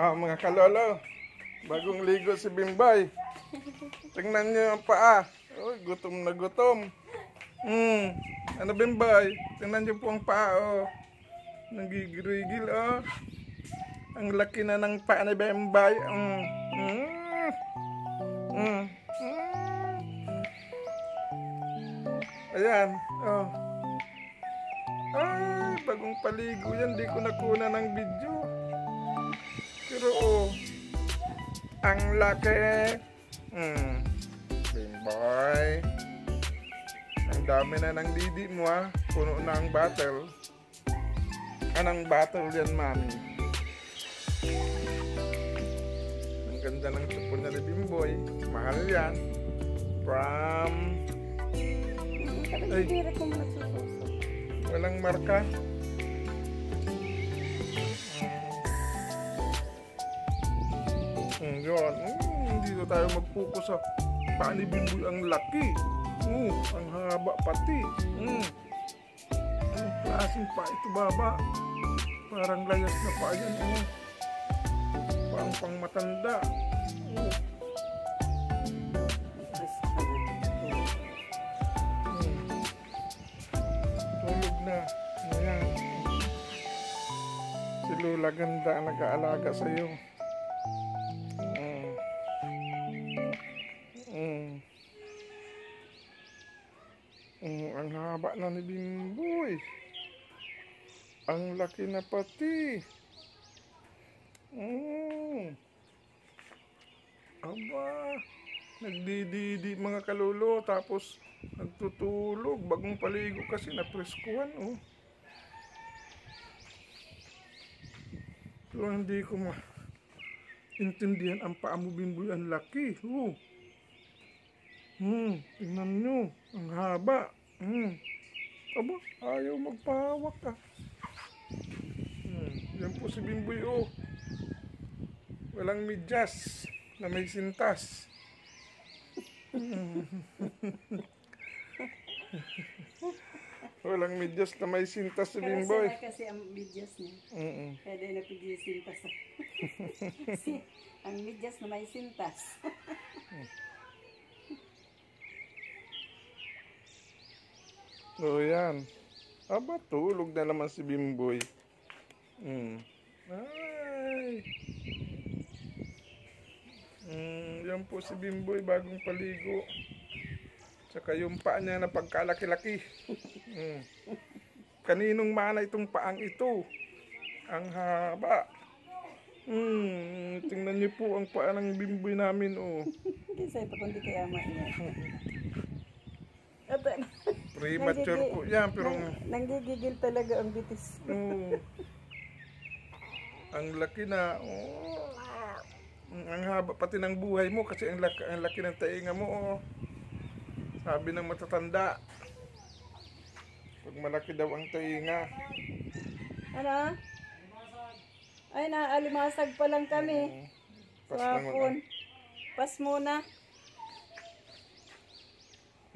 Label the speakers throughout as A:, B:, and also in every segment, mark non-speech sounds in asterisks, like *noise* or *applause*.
A: Ah, mga kalolo, bagong ligo si Bimbay. Tingnan niyo ang paa. Oh, gutom na gutom. Mm. Ano Bimbay? Tingnan niyo po ang paa. Oh. Nagigirigil. Oh. Ang laki na ng paa ni Bimbay. Mm. Mm. Mm. Mm. Ayan. Oh. Ay, bagong paligo yan. Di ko nakuna ng video. Pero oh, ang laki. Hmm. Bimboy. Ang dami na ng didi mo ah. Puno na ang battle. Anong battle yan, mami? Ang ganda ng tupon na ni Bimboy. Mahal yan. From... Ay, walang marka. ganyan. Hmm, dito tayo magpokus sa paano binboy ang laki. Hmm, ang haba pati. Mm. Anong klaseng pa ito baba? Parang layas na pa yan. Hmm. Eh. Pang pang matanda. Hmm. Tulog na. Ayan. Si Lula ganda nag-aalaga sa'yo. Mm. Mm, ang haba na ni Bimboy. Eh. Ang laki na pati. Mm. Aba, nagdididi mga kalolo tapos nagtutulog. Bagong paligo kasi na napreskuhan oh. Pero hindi ko ma intindihan ang paa mo ang laki. Oh. Hmm, tingnan nyo. Ang haba. Hmm. Aba, ayaw magpahawak ka. Ah. Hmm, yan po si Bimboy O. Oh. Walang medyas na may sintas. Walang medyas na may sintas si Bimboy. Kasi, kasi ang medyas niya. Mm -mm. Pwede na pag-sintas. *laughs* ang medyas na may sintas. Hmm. So, yan. Aba, ah, tulog na naman si Bimboy. Mm. Ay. Mm, yan po si Bimboy, bagong paligo. Tsaka yung paa niya na pagkalaki-laki. mm. Kaninong mana itong paang ito? Ang haba. Mm, tingnan niyo po ang paa ng bimboy namin, oh. Hindi sa'yo, pakundi kaya ma niya. *laughs* Ito na. Premature ko yan, pero... Nanggigigil talaga ang bitis. Oo. Mm. ang laki na... Oh, ang haba pati ng buhay mo kasi ang laki, ang laki ng tainga mo. Oh. Sabi ng matatanda. Pag malaki daw ang tainga. Ano? Ay, na, alimasag pa lang kami. Mm. Pas, Pas muna. Pas muna.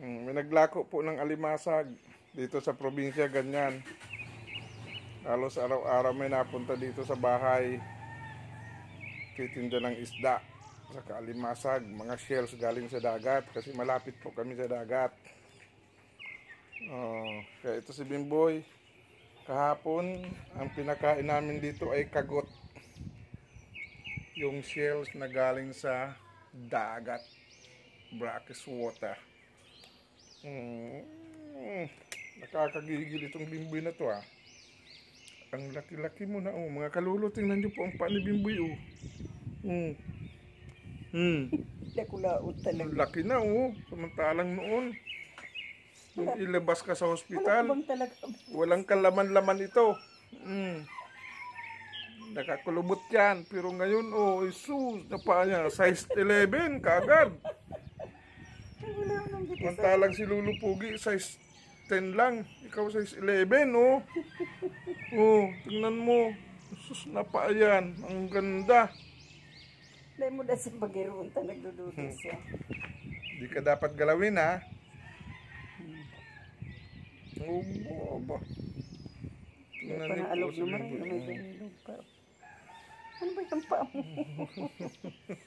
A: Mm, may naglako po ng alimasag dito sa probinsya ganyan. Halos araw-araw may napunta dito sa bahay. Titinda ng isda sa kaalimasag, mga shells galing sa dagat kasi malapit po kami sa dagat. Oh, kaya ito si Bimboy. Kahapon, ang pinakain namin dito ay kagot. Yung shells na galing sa dagat. Brackish water. Hmm, nakakagigil itong bimboy na to ah. Ang laki-laki mo na oh. Mga kalulo, tingnan nyo po ang paa ni oh. Hmm. Hmm. Lakulaot talaga. laki na oh. Samantalang noon. Nung ilabas ka sa hospital, walang kalaman-laman ito. Hmm. Nakakulubot yan. Pero ngayon, oh, Jesus, na Size 11, kagad. Mantalang si Lulu Pugi, size 10 lang. Ikaw size 11, oh. oh, tingnan mo. Sus na pa yan. Ang ganda. Dahil mo dahil sa pag ta, nagdududo hmm. siya. Hindi ka dapat galawin, ha? Oh, oh, ba. Tingnan niyo po si Lulu. Ano ba yung paa mo?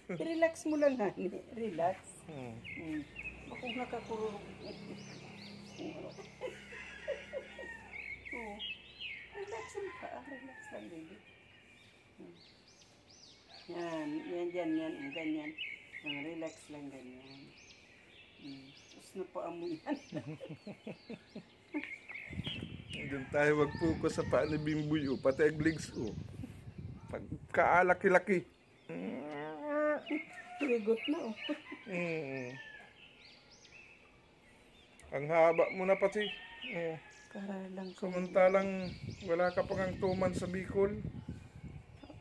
A: *laughs* Relax mo lang, nani. Relax. Hmm. hmm. Ako nakakulog. oh. Relax ang paa. Relax lang, baby. Hmm. Yan. Yan, yan, yan. Ganyan. Ang relax lang, ganyan. Hmm. Tapos na paa mo yan. Doon tayo mag-focus sa paanibing buyo, pati ang legs o. Oh. Pagkaalaki-laki. Mm. Ligot na o. Oh. mm. Ang haba mo na pati. Oh. Eh, lang ko. Samantalang wala ka pang ang tuman sa Bicol.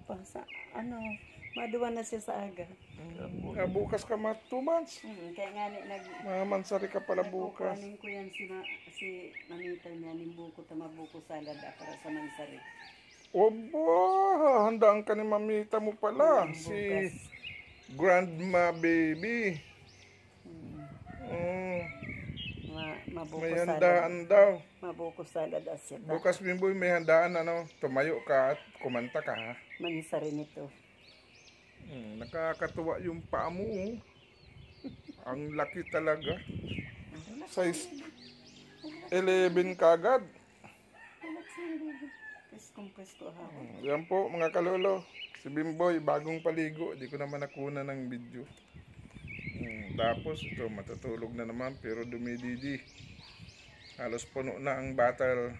A: Pa, sa, ano, maduwan na siya sa aga. Mm. Ah, bukas ka ma two months. Mm, kaya nga ni, nag... Mamansari ka pala bukas. Nagkukuhanin ko yan si, ma, si mamita niya, ta mabuko salad para sa mansari. Obo, handa ang kanin mamita mo pala. Mm, si Grandma Baby. Mm. Mm. Mabuko may handaan salad. daw. Mabuko salad asya ta. Bukas Bimboy may handaan ano, tumayo ka at kumanta ka ha. Manisa rin ito. Hmm, nakakatuwa yung paa mo. Oh. Ang laki talaga. Size 11 kagad. Hmm, yan po mga kalolo. Si Bimboy, bagong paligo. Di ko naman nakuna ng video. Mm, tapos ito matutulog na naman pero dumididi. Halos puno na ang battle